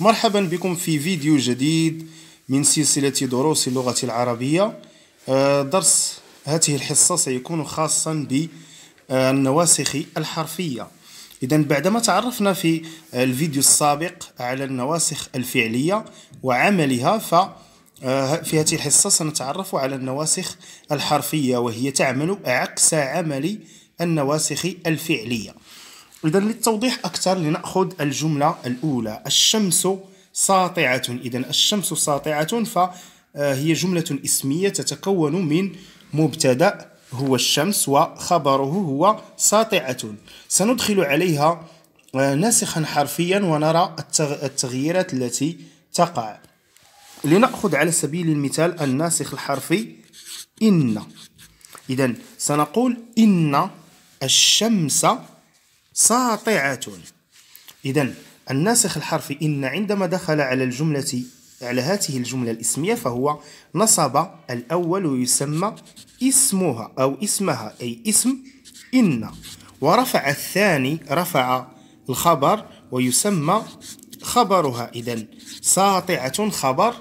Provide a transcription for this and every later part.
مرحبا بكم في فيديو جديد من سلسلة دروس اللغة العربية آه، درس هذه الحصة سيكون خاصا بالنواسخ الحرفية إذا بعدما تعرفنا في الفيديو السابق على النواسخ الفعلية وعملها ف آه، في هذه الحصة سنتعرف على النواسخ الحرفية وهي تعمل عكس عمل النواسخ الفعلية إذا للتوضيح أكثر لنأخذ الجملة الأولى الشمس ساطعة إذا الشمس ساطعة فهي آه، جملة اسمية تتكون من مبتدأ هو الشمس وخبره هو ساطعة سندخل عليها آه، ناسخا حرفيا ونرى التغييرات التي تقع لنأخذ على سبيل المثال الناسخ الحرفي إن إذا سنقول إن الشمس ساطعة إذا الناسخ الحرفي إن عندما دخل على الجملة على هذه الجملة الاسمية فهو نصب الأول يسمى اسمها أو اسمها أي اسم إن ورفع الثاني رفع الخبر ويسمى خبرها إذا ساطعة خبر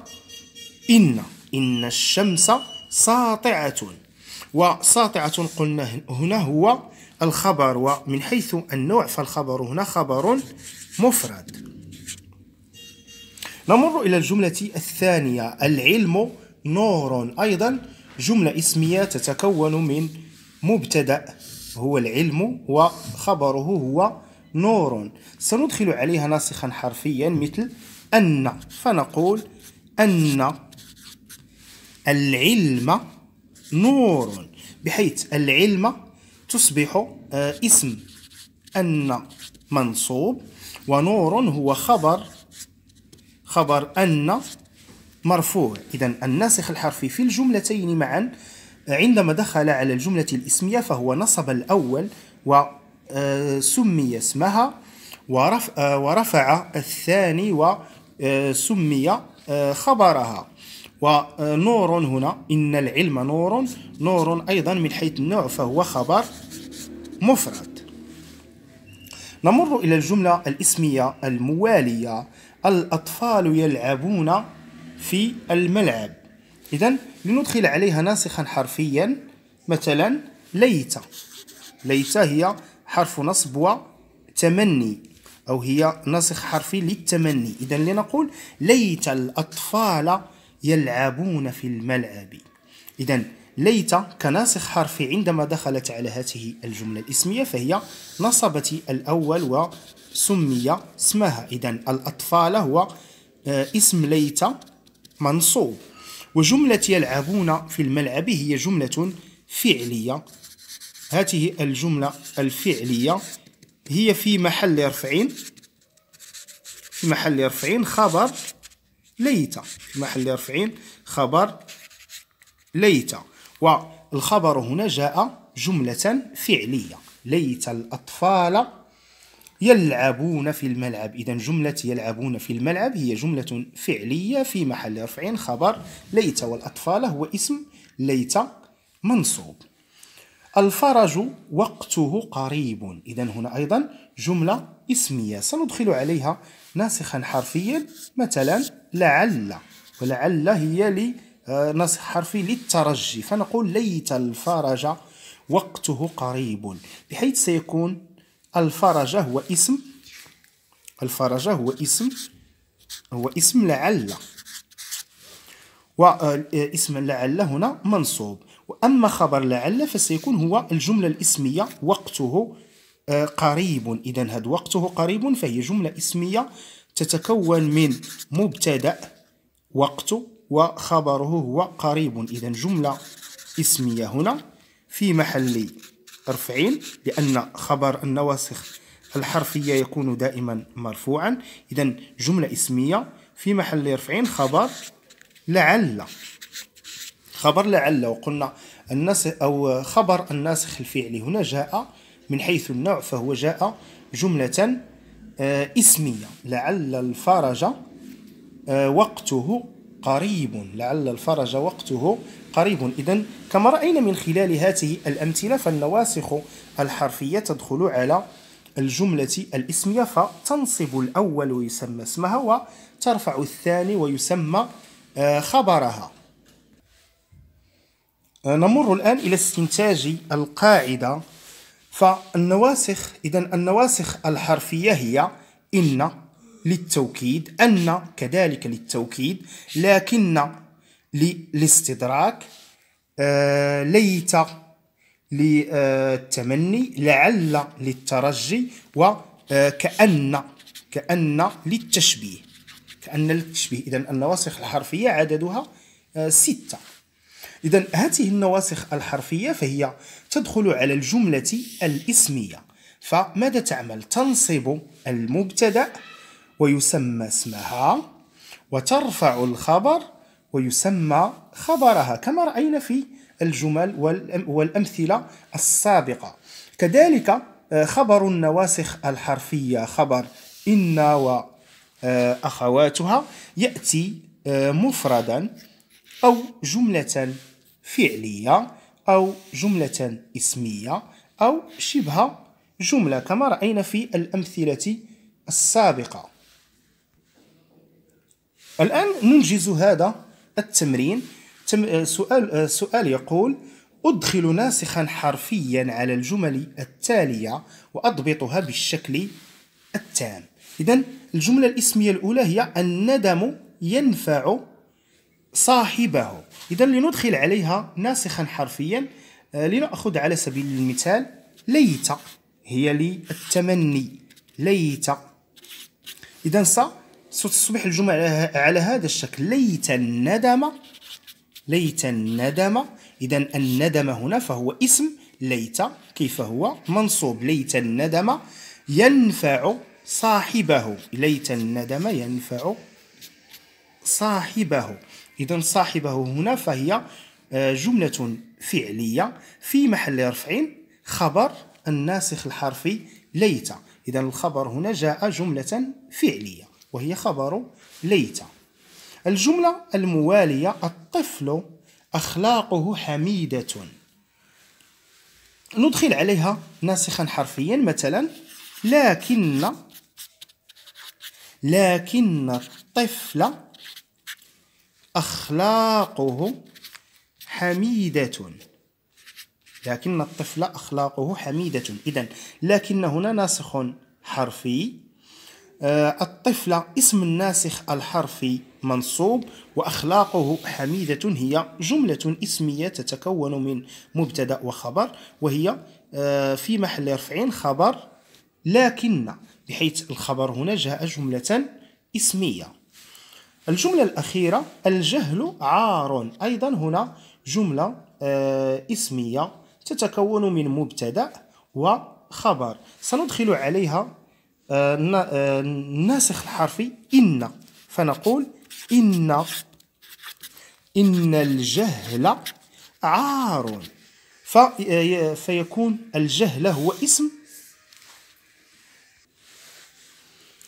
إن إن الشمس ساطعة وساطعة قلنا هنا هو الخبر ومن حيث النوع فالخبر هنا خبر مفرد نمر إلى الجملة الثانية العلم نور أيضا جملة اسمية تتكون من مبتدأ هو العلم وخبره هو نور سندخل عليها ناسخا حرفيا مثل أن فنقول أن العلم نور بحيث العلم تصبح آه، اسم أن منصوب ونور هو خبر خبر أن مرفوع إذا الناسخ الحرفي في الجملتين معا عندما دخل على الجملة الاسمية فهو نصب الأول وسمي آه، اسمها آه، ورفع الثاني وسمي خبرها ونور هنا إن العلم نور نور أيضا من حيث النوع فهو خبر مفرد نمر إلى الجملة الإسمية الموالية الأطفال يلعبون في الملعب إذا لندخل عليها ناسخا حرفيا مثلا ليت ليت هي حرف نصب وتمني أو هي ناسخ حرفي للتمني إذا لنقول ليت الأطفال يلعبون في الملعب إذا ليت كناسخ حرفي عندما دخلت على هذه الجملة الاسمية فهي نصبت الأول وسمي اسمها إذا الأطفال هو آه، اسم ليت منصوب وجملة يلعبون في الملعب هي جملة فعلية هذه الجملة الفعلية هي في محل رفعين في محل رفعين خبر ليت محل رفعين خبر ليت والخبر هنا جاء جملة فعلية ليت الأطفال يلعبون في الملعب إذا جملة يلعبون في الملعب هي جملة فعلية في محل رفعين خبر ليت والأطفال هو اسم ليت منصوب الفرج وقته قريب إذا هنا أيضا جملة اسمية سندخل عليها ناسخا حرفيا مثلا لعل ولعل هي لي آه، حرفي للترجي فنقول ليت الفرج وقته قريب بحيث سيكون الفرج هو اسم الفرج هو اسم هو اسم لعل واسم آه، لعل هنا منصوب وأما خبر لعل فسيكون هو الجملة الإسمية وقته آه، قريب إذا هذا وقته قريب فهي جملة اسمية تتكون من مبتدأ وقته وخبره هو قريب إذا جملة اسمية هنا في محل رفعين لأن خبر النواسخ الحرفية يكون دائما مرفوعا إذا جملة اسمية في محل رفعين خبر لعل خبر لعل وقلنا الناس أو خبر الناسخ الفعلي هنا جاء من حيث النوع فهو جاء جملة آه، اسمية لعل الفرج آه، وقته قريب لعل الفرج وقته قريب إذا كما رأينا من خلال هذه الأمثلة فالنواسخ الحرفية تدخل على الجملة الاسمية فتنصب الأول ويسمى اسمها وترفع الثاني ويسمى آه، خبرها نمر الآن إلى استنتاج القاعدة فالنواسخ إذا النواسخ الحرفية هي إن للتوكيد أن كذلك للتوكيد لكن للاستدراك آه، ليت للتمني لعل للترجي وكأن آه، كأن للتشبيه كأن للتشبيه إذا النواسخ الحرفية عددها آه، ستة إذا هذه النواسخ الحرفية فهي تدخل على الجملة الإسمية فماذا تعمل؟ تنصب المبتدأ ويسمى اسمها وترفع الخبر ويسمى خبرها كما رأينا في الجمل والأمثلة السابقة كذلك آه، خبر النواسخ الحرفية خبر إن وأخواتها آه، يأتي آه، مفردا أو جملة فعلية أو جملة اسمية أو شبه جملة كما رأينا في الأمثلة السابقة الآن ننجز هذا التمرين سؤال, سؤال يقول أدخل ناسخا حرفيا على الجمل التالية وأضبطها بالشكل التام إذا الجملة الإسمية الأولى هي الندم ينفع صاحبه إذا لندخل عليها ناسخا حرفيا آه، لنأخذ على سبيل المثال ليت هي للتمني ليت إذا ستصبح الجملة على هذا الشكل ليت الندم ليت الندم إذا الندم هنا فهو اسم ليت كيف هو منصوب ليت الندم ينفع صاحبه ليت الندم ينفع صاحبه إذا صاحبه هنا فهي آه، جملة فعلية في محل رفع خبر الناسخ الحرفي ليت إذا الخبر هنا جاء جملة فعلية وهي خبر ليت الجملة الموالية الطفل أخلاقه حميدة ندخل عليها ناسخا حرفيا مثلا لكن لكن الطفل أخلاقه حميدة لكن الطفل أخلاقه حميدة إذا لكن هنا ناسخ حرفي آه، الطفل اسم الناسخ الحرفي منصوب وأخلاقه حميدة هي جملة اسمية تتكون من مبتدأ وخبر وهي آه، في محل رفع خبر لكن بحيث الخبر هنا جاء جملة اسمية الجملة الأخيرة الجهل عار أيضا هنا جملة آه، اسمية تتكون من مبتدأ وخبر سندخل عليها الناسخ آه، آه، الحرفي إن فنقول إن إن الجهل عار فيكون الجهل هو اسم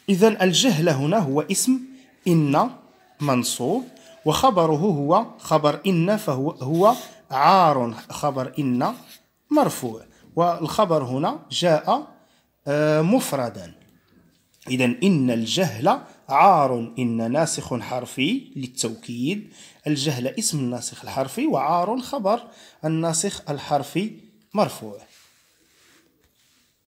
إذا الجهل هنا هو اسم إن منصوب وخبره هو خبر إن فهو هو عار خبر إن مرفوع والخبر هنا جاء آه، مفردا إذا إن الجهل عار إن ناسخ حرفي للتوكيد الجهل اسم الناسخ الحرفي وعار خبر الناسخ الحرفي مرفوع